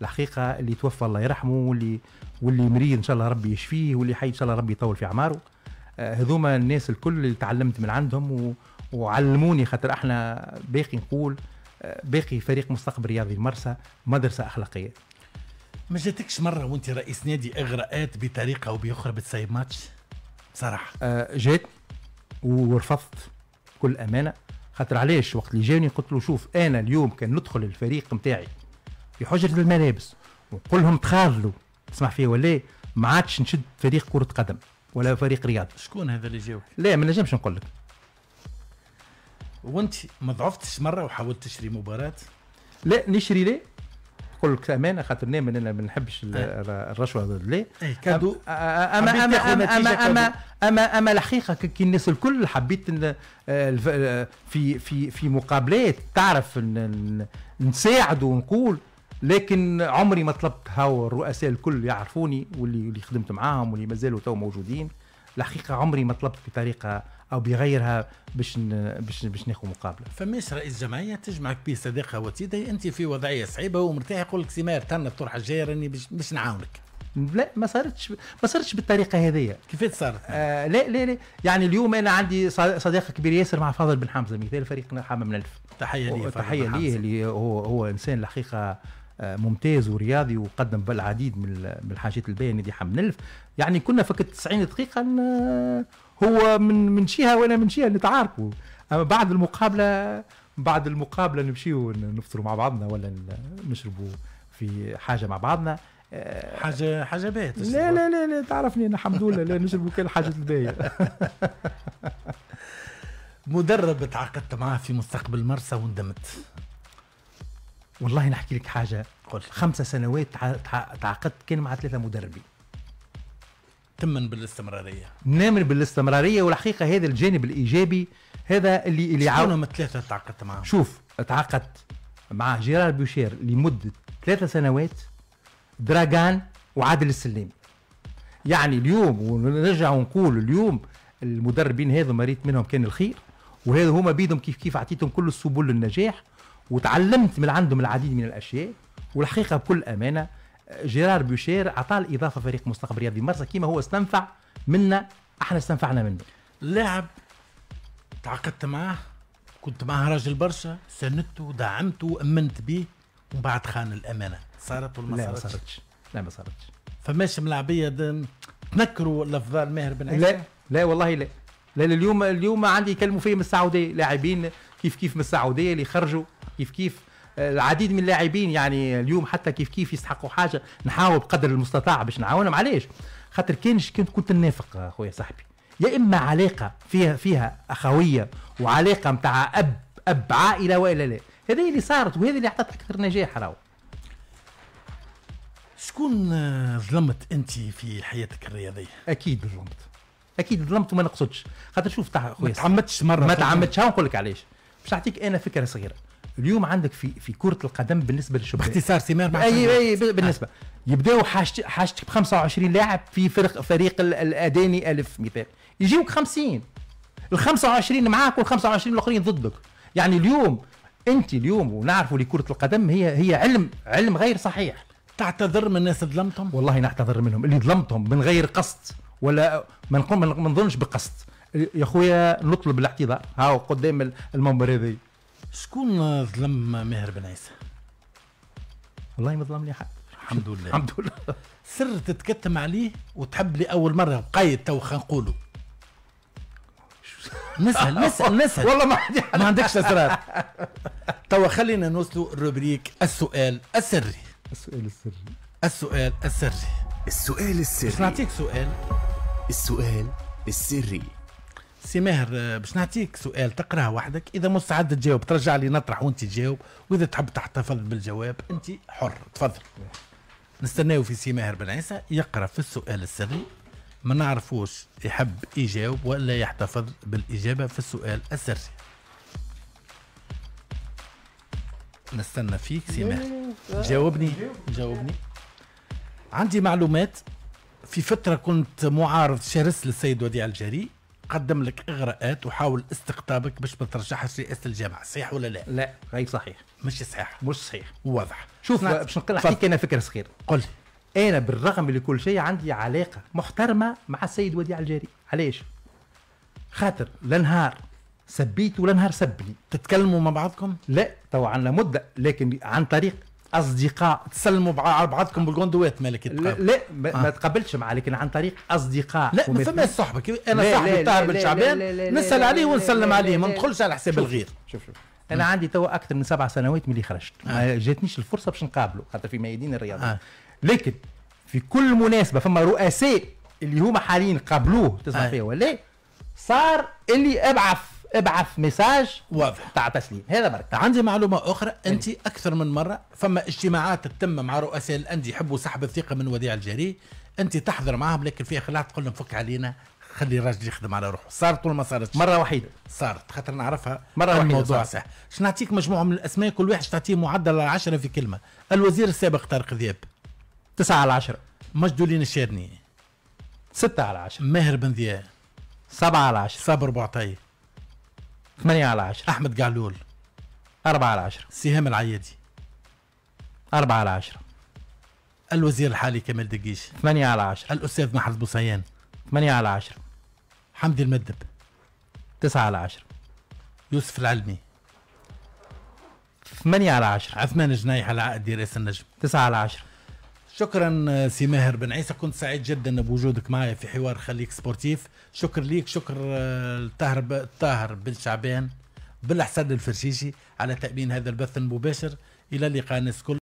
الحقيقه اللي توفى الله يرحمه واللي واللي مريض ان شاء الله ربي يشفيه واللي حي ان شاء الله ربي يطول في اعماره آه، هذوما الناس الكل اللي تعلمت من عندهم و... وعلموني خاطر احنا باقي نقول آه، باقي فريق مستقبل رياضي المرسى مدرسه اخلاقيه ما جاتكش مره وانت رئيس نادي اغراءات بطريقه او باخرى بتسيب ماتش بصراحه آه جات ورفضت بكل امانه خاطر علاش وقت اللي جاني قلت له شوف انا اليوم كان ندخل الفريق نتاعي في حجره الملابس ونقول لهم تخاذلوا تسمع فيه ولا ما عادش نشد فريق كره قدم ولا فريق رياضي شكون هذا اللي جاوك؟ لا ما نجمش نقول لك وانت ما ضعفتش مره وحاولت تشري مباراه لا نشري لا نقول لك امانه نعم، أنا ما نحبش الرشوه لا كادو اما اما اما اما اما اما الحقيقه كي الناس الكل حبيت آه، آه، في في في مقابلات تعرف نساعد ونقول لكن عمري ما طلبت هاو الرؤساء الكل يعرفوني واللي خدمت معاهم واللي مازالوا تو موجودين الحقيقه عمري ما طلبت بطريقه او بيغيرها باش باش باش ناخذ مقابله فماش رئيس جمعيه تجمعك به صديقها وتيدي انت في وضعيه صعيبه ومرتاح يقول لك سمير تنى الطرحه الجايه راني باش نعاونك لا ما صارتش ما صارتش بالطريقه هذه كيف صارت؟ آه لا لا لا يعني اليوم انا عندي صديق كبير ياسر مع فاضل بن حمزه مثال فريقنا حامم الف. تحيه ليه تحيه ليه اللي هو هو انسان الحقيقه آه، ممتاز ورياضي وقدم بالعديد من الحاجات الباهيه نادي حمل الف يعني كنا فكت 90 دقيقه هو من من جهه وانا من جهه نتعاركوا اما بعد المقابله بعد المقابله نمشيو نفطروا مع بعضنا ولا نشربوا في حاجه مع بعضنا آه، حاجه حاجه بيت لا لا لا لا تعرفني انا الحمد لله لا نشربوا كل حاجه الباهيه [laughs] مدرب تعاقدت معاه في مستقبل مرسى وندمت والله نحكي لك حاجه قلت خمسة سنوات تعاقدت كان مع ثلاثه مدربين تمن بالاستمراريه نامن بالاستمراريه والحقيقه هذا الجانب الايجابي هذا اللي اللي عاون هم الثلاثه تعاقدت معاهم شوف تعاقدت مع جيرار بوشير لمده ثلاثة سنوات دراغان وعادل السلام يعني اليوم ونرجع ونقول اليوم المدربين هذو مريت منهم كان الخير وهذا هما بيدهم كيف كيف اعطيتهم كل السبل للنجاح وتعلمت من عندهم العديد من الاشياء والحقيقه بكل امانه جيرار بوشير عطى الاضافه فريق مستقبل رياضي مرسى كيما هو استنفع منا احنا استنفعنا منه لاعب تعاقدت معاه كنت معاه راجل برشا سندته دعمته وامنت به ومن بعد خان الامانه صارت ولا ما صارتش؟ لا ما صارتش لا ما صارتش فماش ملاعبيه تنكروا الافضال ماهر بن عيسى؟ لا لا والله لا لا اليوم اليوم عندي يكلموا فيه من السعوديه لاعبين كيف كيف من السعوديه اللي خرجوا كيف كيف العديد من اللاعبين يعني اليوم حتى كيف كيف يستحقوا حاجه نحاول بقدر المستطاع باش نعاونهم علاش خاطر كانش كنت كنت نافق اخويا صاحبي يا اما علاقه فيها فيها اخويه وعلاقه نتاع اب اب عائله والا لا هذه اللي صارت وهذه اللي اعطت اكثر نجاح راهو شكون آه، ظلمت انت في حياتك الرياضيه؟ اكيد ظلمت اكيد ظلمت وما نقصدش خاطر شوف تاع ما تعمدتش مره ما تعمدتش نقول لك علاش باش نعطيك انا فكره صغيره اليوم عندك في في كره القدم بالنسبه للشباب باختصار سمير مع اي اي بالنسبه يبداو حاجتك ب 25 لاعب في فرق فريق الاداني الف مثال يجيوك 50 ال 25 معاك وال 25 الاخرين ضدك يعني اليوم انت اليوم ونعرفوا لكرة كره القدم هي هي علم علم غير صحيح تعتذر من الناس ظلمتهم والله نعتذر منهم اللي ظلمتهم من غير قصد ولا ما نقول ما نظنش بقصد يا خويا نطلب الاعتذار هاو قدام المنبر هذا شكون ظلم ماهر بن عيسى؟ والله ما ظلم لي حد الحمد لله الحمد لله سر تتكتم عليه وتحب لي اول مره قايد تو خلينا نقولوا نسهل نسهل [laughs] نسهل والله ما ما عندكش اسرار تو خلينا نوصلوا الروبريك السؤال السري السؤال السري السؤال السري السؤال السري باش نعطيك سؤال السؤال السري سي ماهر آه، باش نعطيك سؤال تقراه وحدك اذا مستعد تجاوب ترجع لي نطرح وانت تجاوب واذا تحب تحتفظ بالجواب انت حر تفضل نستناو في سي ماهر بن عيسى يقرا في السؤال السري ما نعرفوش يحب يجاوب ولا يحتفظ بالاجابه في السؤال السري نستنى فيك سي ماهر جاوبني جاوبني عندي معلومات في فتره كنت معارض شرس للسيد وديع الجري قدم لك اغراءات وحاول استقطابك باش ما ترشحش رئاسه الجامعه صحيح ولا لا لا غير صحيح مش صحيح مش صحيح واضح شوف باش نحكيك انا فكره صغيره قل انا بالرغم من كل شيء عندي علاقه محترمه مع السيد وديع الجاري علاش خاطر لنهار سبيت ولا نهار سبني تتكلموا مع بعضكم لا طبعا لمده لكن عن طريق اصدقاء تسلموا على بعضكم بالقندوات مالك لا, لا ما آه. تقابلتش معاه لكن عن طريق اصدقاء لا ما فما صاحبك انا صاحبي طاهر بن شعبان نسال عليه ونسلم عليه ما ندخلش على حساب الغير شوف شوف انا عندي توا اكثر من سبع سنوات ملي خرجت آه. ما جاتنيش الفرصه باش نقابله خاطر في ميادين الرياضه آه. لكن في كل مناسبه فما رؤساء اللي هما حاليا قابلوه تسمع آه. فيها ولا صار اللي ابعث ابعث مساج واضح تاع تسليم هذا برك عندي معلومه اخرى إيه. انت اكثر من مره فما اجتماعات تتم مع رؤساء الانديه يحبوا سحب الثقه من وديع الجري انت تحضر معاهم لكن في خلاف تقول لهم فك علينا خلي الراجل يخدم على روحه صارت ولا ما صارت مره وحيده صارت خاطر نعرفها مره الموضوع صح باش نعطيك مجموعه من الاسماء كل واحد تعطيه معدل 10 في كلمه الوزير السابق طارق ذياب 9 على 10 مجدولين الشادني 6 على 10 ماهر بن ذياب 7 على 10 صابر بوعطيه 8 على 10 احمد قالول 4 على 10 سهام العيادي 4 على 10 الوزير الحالي كمال دقيش 8 على 10 الاستاذ محرز بوصيان 8 على 10 حمدي المدب 9 على 10 يوسف العلمي 8 على 10 عثمان جنايح على عقد رئيس النجم 9 على 10 شكرا آه، سي ماهر بن عيسى كنت سعيد جدا بوجودك معي في حوار خليك سبورتيف شكر ليك شكر الطاهر آه، طاهر بن شعبان بالحسن الفرشيشي على تأمين هذا البث المباشر إلى اللقاء الناس كل